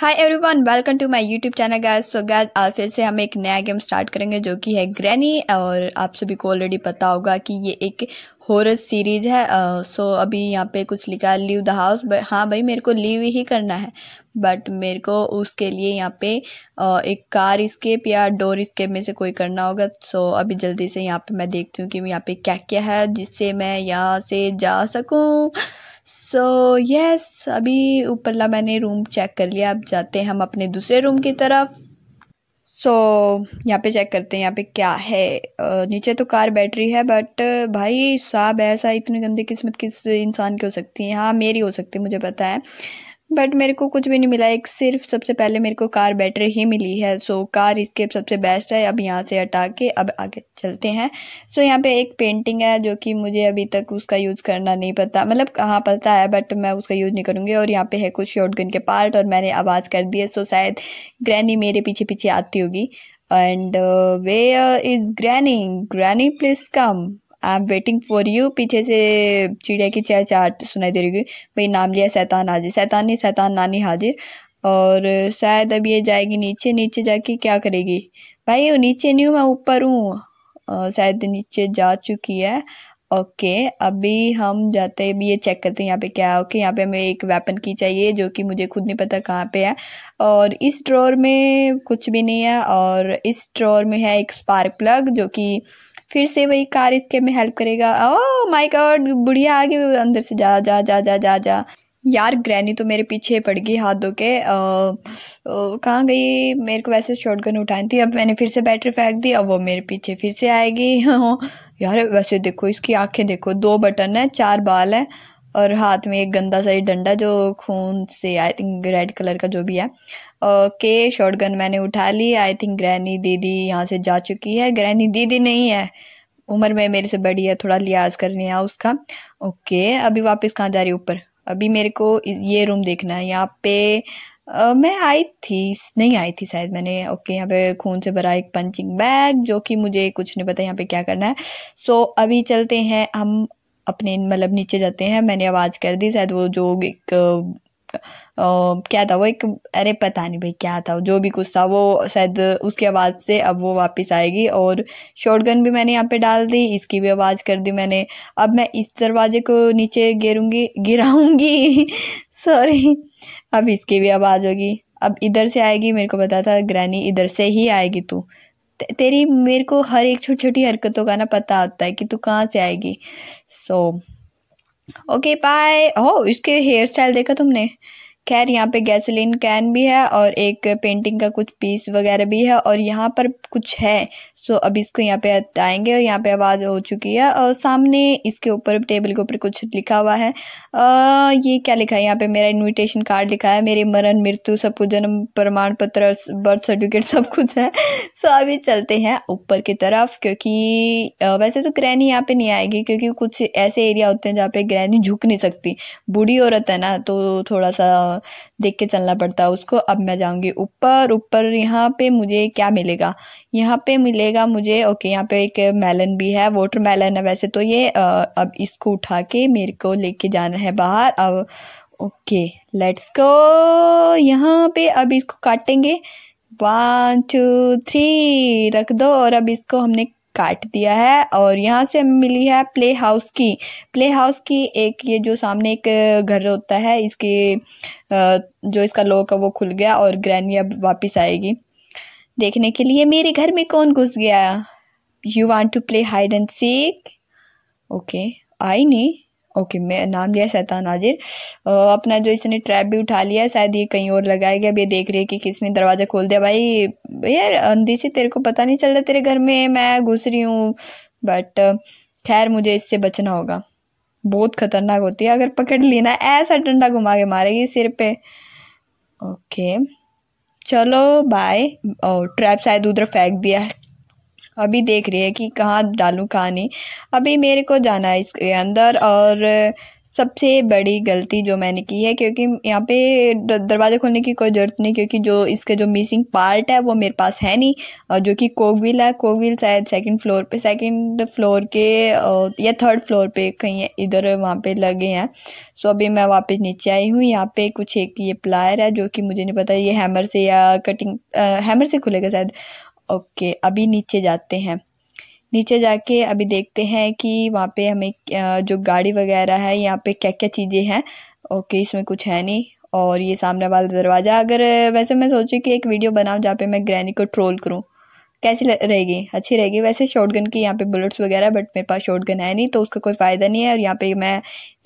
Hi everyone welcome to my YouTube channel guys so guys आज फिर से हम एक नया गेम स्टार्ट करेंगे जो कि है ग्रैनी और आप सभी को ऑलरेडी पता होगा कि ये एक हॉरर सीरीज है सो uh, so अभी यहाँ पे कुछ लिखा है लीव द हाउस हाँ भाई मेरे को लीव ही करना है बट मेरे को उसके लिए यहाँ पे uh, एक कार स्केप या डोर स्केप में से कोई करना होगा सो so, अभी जल्दी से यहाँ पे मैं देखती हूँ कि यहाँ पे क्या क्या है जिससे मैं यहाँ से जा सकूँ सो यस अभी ऊपरला मैंने रूम चेक कर लिया अब जाते हैं हम अपने दूसरे रूम की तरफ सो so, यहाँ पे चेक करते हैं यहाँ पे क्या है नीचे तो कार बैटरी है बट भाई साहब ऐसा इतनी गंदी किस्मत किस इंसान की हो सकती है हाँ मेरी हो सकती है मुझे पता है बट मेरे को कुछ भी नहीं मिला एक सिर्फ सबसे पहले मेरे को कार बैटरी ही मिली है सो so, कार इसके सबसे बेस्ट है अब यहाँ से हटा के अब आगे चलते हैं सो so, यहाँ पे एक पेंटिंग है जो कि मुझे अभी तक उसका यूज़ करना नहीं पता मतलब कहाँ पता है बट मैं उसका यूज़ नहीं करूँगी और यहाँ पे है कुछ शॉर्ट के पार्ट और मैंने आवाज़ कर दी है सो so, शायद ग्रैनी मेरे पीछे पीछे आती होगी and where is granny granny please come I am waiting for you पीछे से चिड़िया की चार चार सुनाई दे रही है भाई नाम लिया सैतान हाजिर सैतानी सैतान नानी हाजिर और शायद अब ये जाएगी नीचे नीचे जाके क्या करेगी भाई नीचे नहीं हूँ मैं ऊपर हूँ शायद नीचे जा चुकी है ओके अभी हम जाते हैं अभी ये चेक करते हैं यहाँ पे क्या है ओके यहाँ पे हमें एक वेपन की चाहिए जो कि मुझे खुद नहीं पता कहाँ पे है और इस ड्रॉर में कुछ भी नहीं है और इस ड्रॉर में है एक स्पार्क प्लग जो कि फिर से वही कार इसके में हेल्प करेगा ओ माय गॉड बुढ़िया आ गई अंदर से जा जा जा जा जा जा यार ग्रैनी तो मेरे पीछे पड़ गई हाथ धो के कहाँ गई मेरे को वैसे शॉर्ट गन उठानी थी अब मैंने फिर से बैटरी फेंक दी अब वो मेरे पीछे फिर से आएगी यार वैसे देखो इसकी आंखें देखो दो बटन है चार बाल है और हाथ में एक गंदा सा ही डंडा जो खून से आई थिंक रेड कलर का जो भी है ओके शॉर्ट गन मैंने उठा ली आई थिंक ग्रैनी दीदी यहाँ से जा चुकी है ग्रैनी दीदी नहीं है उम्र में मेरे से बड़ी है थोड़ा लिहाज करने है उसका ओके अभी वापस कहाँ जा रही ऊपर अभी मेरे को ये रूम देखना है यहाँ पे आ, मैं आई थी नहीं आई थी शायद मैंने ओके यहाँ पे खून से भरा एक पंचिंग बैग जो कि मुझे कुछ नहीं पता यहाँ पे क्या करना है सो so, अभी चलते हैं हम अपने मतलब नीचे जाते हैं मैंने आवाज़ कर दी शायद वो जो एक Uh, क्या था वो एक अरे पता नहीं भाई क्या था जो भी कुछ था वो शायद उसकी आवाज़ से अब वो वापस आएगी और शॉटगन भी मैंने यहाँ पे डाल दी इसकी भी आवाज़ कर दी मैंने अब मैं इस दरवाजे को नीचे गिरूँगी गिराऊँगी सॉरी अब इसकी भी आवाज़ होगी अब इधर से आएगी मेरे को पता था ग्रैनी इधर से ही आएगी तू तेरी मेरे को हर एक छोटी छोटी हरकतों का ना पता होता है कि तू कहाँ से आएगी सो ओके बाय हो इसके हेयर स्टाइल देखा तुमने खैर यहाँ पे गैसोलीन कैन भी है और एक पेंटिंग का कुछ पीस वगैरह भी है और यहाँ पर कुछ है सो अब इसको यहाँ पे हटाएंगे और यहाँ पे आवाज़ हो चुकी है और सामने इसके ऊपर टेबल के ऊपर कुछ लिखा हुआ है आ, ये क्या लिखा है यहाँ पे मेरा इनविटेशन कार्ड लिखा है मेरे मरण मृत्यु सब कुछ जन्म प्रमाण पत्र बर्थ सर्टिफिकेट सब कुछ है सो अभी चलते हैं ऊपर की तरफ क्योंकि वैसे तो ग्रहणी यहाँ पे नहीं आएगी क्योंकि कुछ ऐसे एरिया होते हैं जहाँ पे ग्रहणी झुक नहीं सकती बूढ़ी औरत है ना तो थोड़ा सा देख के चलना पड़ता है उसको अब मैं जाऊंगी ऊपर ऊपर यहाँ पे मुझे क्या मिलेगा यहाँ पे मिलेगा मुझे ओके यहाँ पे एक मेलन भी है वाटर मेलन है वैसे तो ये आ, अब इसको उठा के मेरे को लेके जाना है बाहर अब ओके लेट्स गो यहाँ पे अब इसको काटेंगे वन टू थ्री रख दो और अब इसको हमने काट दिया है और यहाँ से हमें मिली है प्ले हाउस की प्ले हाउस की एक ये जो सामने एक घर होता है इसके जो इसका लोक है वो खुल गया और ग्रैनी अब वापस आएगी देखने के लिए मेरे घर में कौन घुस गया you want to play hide and seek okay I नहीं ओके मैं नाम लिया शैतान हाजिर अपना जो इसने ट्रैप भी उठा लिया शायद ये कहीं और लगाया गया अब ये देख रही है कि किसने दरवाज़ा खोल दिया भाई यार अंधी से तेरे को पता नहीं चल रहा तेरे घर में मैं घुस रही हूँ बट खैर मुझे इससे बचना होगा बहुत खतरनाक होती है अगर पकड़ लेना ऐसा डंडा घुमा के मारेगी सिर पे ओके चलो बाय ट्रैप शायद उधर फेंक दिया अभी देख रही है कि कहाँ डालूँ कहाँ नहीं अभी मेरे को जाना है इसके अंदर और सबसे बड़ी गलती जो मैंने की है क्योंकि यहाँ पे दरवाजे खोलने की कोई ज़रूरत नहीं क्योंकि जो इसके जो मिसिंग पार्ट है वो मेरे पास है नहीं और जो कि कोविल है कोविल शायद सेकंड फ्लोर पे सेकंड फ्लोर के या थर्ड फ्लोर पे कहीं इधर वहाँ पे लगे हैं सो अभी मैं वापस नीचे आई हूँ यहाँ पे कुछ एक ये प्लायर है जो कि मुझे नहीं पता ये हैमर से या कटिंग आ, हैमर से खुलेगा शायद ओके अभी नीचे जाते हैं नीचे जाके अभी देखते हैं कि वहाँ पे हमें जो गाड़ी वगैरह है यहाँ पे क्या क्या चीज़ें हैं ओके इसमें कुछ है नहीं और ये सामने वाला दरवाज़ा अगर वैसे मैं सोची कि एक वीडियो बनाऊँ जहाँ पे मैं ग्रैनी को ट्रोल करूँ कैसी रहेगी अच्छी रहेगी वैसे शॉर्ट गन की यहाँ पे बुलेट्स वगैरह बट मेरे पास शॉर्ट गन है नहीं तो उसका कोई फ़ायदा नहीं है और यहाँ पे मैं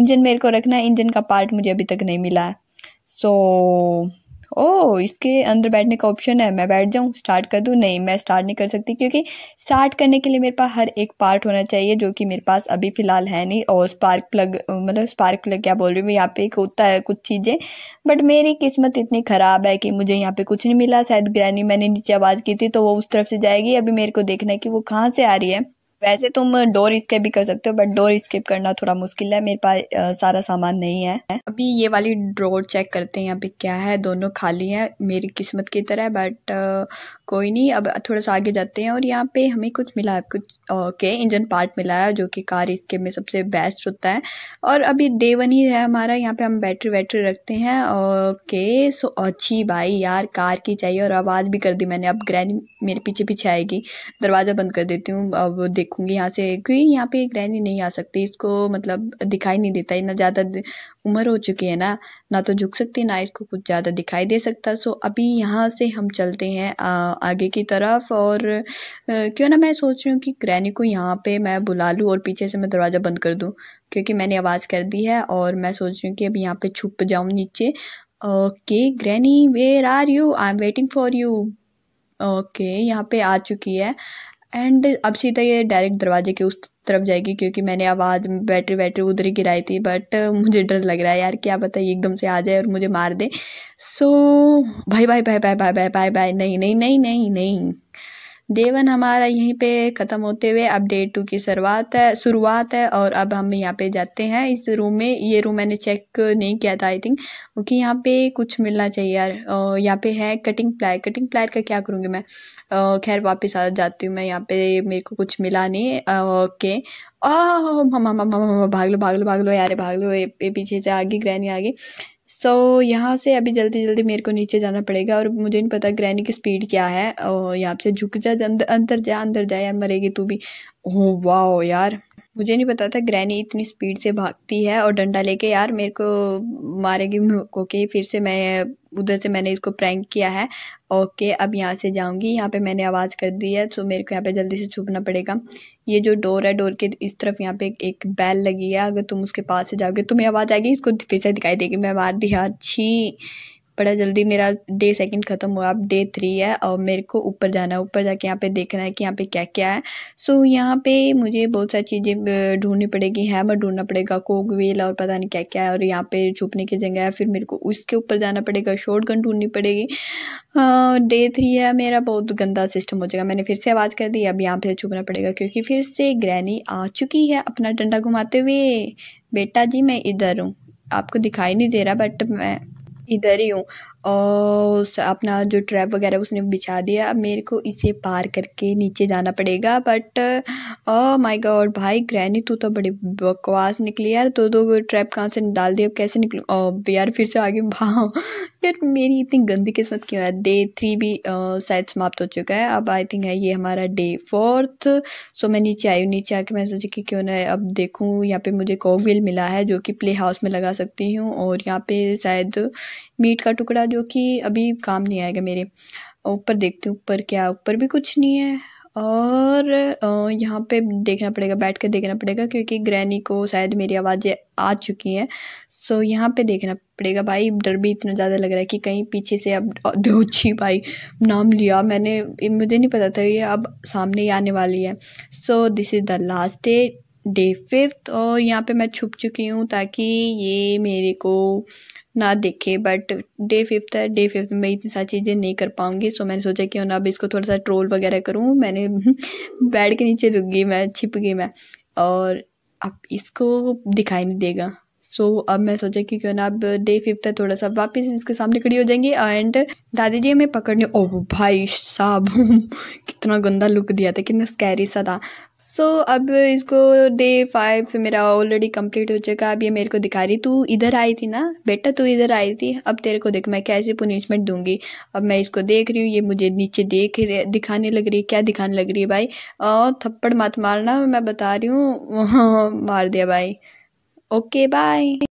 इंजन मेरे को रखना है इंजन का पार्ट मुझे अभी तक नहीं मिला है सो so, ओह इसके अंदर बैठने का ऑप्शन है मैं बैठ जाऊँ स्टार्ट कर दूँ नहीं मैं स्टार्ट नहीं कर सकती क्योंकि स्टार्ट करने के लिए मेरे पास हर एक पार्ट होना चाहिए जो कि मेरे पास अभी फ़िलहाल है नहीं और स्पार्क प्लग मतलब स्पार्क प्लग क्या बोल रही हूँ यहाँ पे एक होता है कुछ चीज़ें बट मेरी किस्मत इतनी ख़राब है कि मुझे यहाँ पर कुछ नहीं मिला शायद ग्रैनी मैंने नीचे आवाज़ की थी तो वो उस तरफ से जाएगी अभी मेरे को देखना है कि वो कहाँ से आ रही है वैसे तुम डोर स्केप भी कर सकते हो बट डोर स्केप करना थोड़ा मुश्किल है मेरे पास सारा सामान नहीं है अभी ये वाली ड्रोर चेक करते हैं यहाँ पे क्या है दोनों खाली हैं मेरी किस्मत की तरह बट कोई नहीं अब थोड़ा सा आगे जाते हैं और यहाँ पे हमें कुछ मिला है कुछ ओके इंजन पार्ट मिला है जो कि कार स्केप में सबसे बेस्ट होता है और अभी डे वन ही है हमारा यहाँ पे हम बैटरी वैटरी रखते हैं ओके सो अच्छी भाई यार कार की चाहिए और आवाज़ भी कर दी मैंने अब ग्रैंड मेरे पीछे पीछे आएगी दरवाज़ा बंद कर देती हूँ अब देख देखूंगी यहाँ से क्योंकि यहाँ पे रहनी नहीं आ सकती इसको मतलब दिखाई नहीं देता इतना ज़्यादा उम्र हो चुकी है ना ना तो झुक सकती ना इसको कुछ ज़्यादा दिखाई दे सकता सो अभी यहाँ से हम चलते हैं आ, आगे की तरफ और आ, क्यों ना मैं सोच रही हूँ कि गृहिणी को यहाँ पे मैं बुला लूँ और पीछे से मैं दरवाज़ा बंद कर दूँ क्योंकि मैंने आवाज़ कर दी है और मैं सोच रही हूँ कि अभी यहाँ पे छुप जाऊँ नीचे okay granny where are you I am waiting for you okay यहाँ पे आ चुकी है एंड अब सीधा ये डायरेक्ट दरवाजे के उस तरफ जाएगी क्योंकि मैंने आवाज़ बैटरी बैटरी उधर ही गिराई थी बट uh, मुझे डर लग रहा है यार क्या पता ये एकदम से आ जाए और मुझे मार दे सो भाई भाई भाई भाई भाई भाई भाई भाई नहीं नहीं नहीं नहीं नहीं देवन हमारा यहीं पे ख़त्म होते हुए अब डेट टू की शुरुआत है शुरुआत है और अब हम यहाँ पे जाते हैं इस रूम में ये रूम मैंने चेक नहीं किया था आई थिंक क्योंकि यहाँ पे कुछ मिलना चाहिए यार यहाँ पे है कटिंग प्लायर कटिंग प्लायर का क्या करूँगी मैं खैर वापस आ जाती हूँ मैं यहाँ पे मेरे को कुछ मिला नहीं ओके ओह ममा ममा भाग लो भाग लो भाग लो यार भाग लो ये पीछे से आगे ग्रहण आगे सो so, यहाँ से अभी जल्दी जल्दी मेरे को नीचे जाना पड़ेगा और मुझे नहीं पता ग्रैनी की स्पीड क्या है और यहाँ से झुक जा अंदर जा अंदर जा यार मरेगी तू भी हो वाह यार मुझे नहीं पता था ग्रैनी इतनी स्पीड से भागती है और डंडा लेके यार मेरे को मारेगी ओके फिर से मैं उधर से मैंने इसको प्रैंक किया है ओके अब यहाँ से जाऊँगी यहाँ पे मैंने आवाज़ कर दी है तो मेरे को यहाँ पे जल्दी से छुपना पड़ेगा ये जो डोर है डोर के इस तरफ यहाँ पे एक बैल लगी है अगर तुम उसके पास से जाओगे तुम्हें आवाज़ आएगी इसको फिर से दिखाई देगी मैं मार दी यार हाँ, छी बड़ा जल्दी मेरा डे सेकंड ख़त्म हुआ अब डे थ्री है और मेरे को ऊपर जाना है ऊपर जाके यहाँ पे देखना है कि यहाँ पे क्या क्या है सो so, यहाँ पे मुझे बहुत सारी चीज़ें ढूंढनी पड़ेगी हैमर ढूंढना पड़ेगा कोक व्हील और पता नहीं क्या क्या है और यहाँ पे छुपने की जगह है फिर मेरे को उसके ऊपर जाना पड़ेगा शॉर्ट गन ढूंढनी पड़ेगी डे थ्री है मेरा बहुत गंदा सिस्टम हो जाएगा मैंने फिर से आवाज़ कर दी अब यहाँ पर छुपना पड़ेगा क्योंकि फिर से ग्रैनी आ चुकी है अपना डंडा घुमाते हुए बेटा जी मैं इधर हूँ आपको दिखाई नहीं दे रहा बट मैं e और अपना जो ट्रैप वगैरह उसने बिछा दिया अब मेरे को इसे पार करके नीचे जाना पड़ेगा बट ओ माय गॉड भाई ग्रैनी तू तो बड़ी बकवास निकली यार तो दो तो ट्रैप कहाँ से डाल दिया अब कैसे निकलूँ oh, यार फिर से आगे भाव यार मेरी इतनी गंदी किस्मत क्यों है डे थ्री भी uh, शायद समाप्त हो चुका है अब आई थिंक है ये हमारा डे फोर्थ सो मैं नीचे आई हूँ नीचे आके मैं सोची कि क्यों ना अब देखूँ यहाँ पर मुझे कोविल मिला है जो कि प्ले हाउस में लगा सकती हूँ और यहाँ पर शायद मीट का टुकड़ा जो जो कि अभी काम नहीं आएगा मेरे ऊपर देखती हूँ ऊपर क्या ऊपर भी कुछ नहीं है और यहाँ पे देखना पड़ेगा बैठ कर देखना पड़ेगा क्योंकि ग्रैनी को शायद मेरी आवाज़ें आ चुकी हैं सो यहाँ पे देखना पड़ेगा भाई डर भी इतना ज़्यादा लग रहा है कि कहीं पीछे से अब दोची भाई नाम लिया मैंने मुझे नहीं पता था ये अब सामने ही आने वाली है so this is the last day day fifth और यहाँ पे मैं छुप चुकी हूँ ताकि ये मेरे को ना देखे बट डे फिफ्थ है डे फिफ्थ में इतनी सारी चीज़ें नहीं कर पाऊँगी सो मैंने सोचा कि ना अब इसको थोड़ा सा ट्रोल वगैरह करूँ मैंने बेड के नीचे रुक गई मैं छिप गई मैं और अब इसको दिखाई नहीं देगा सो so, अब मैं सोचा कि क्यों ना अब डे फिफ्थ है थोड़ा सा वापस इसके सामने खड़ी हो जाएंगे एंड दादी जी हमें पकड़ने ओ भाई साहब कितना गंदा लुक दिया था कितना स्कैरी सा था सो so, अब इसको डे फाइव मेरा ऑलरेडी कंप्लीट हो चुका अब ये मेरे को दिखा रही तू इधर आई थी ना बेटा तू इधर आई थी अब तेरे को देख मैं कैसे पुनिशमेंट दूंगी अब मैं इसको देख रही हूँ ये मुझे नीचे देख दिखाने लग रही है क्या दिखाने लग रही है भाई थप्पड़ मत मारना मैं बता रही हूँ मार दिया भाई Okay, bye.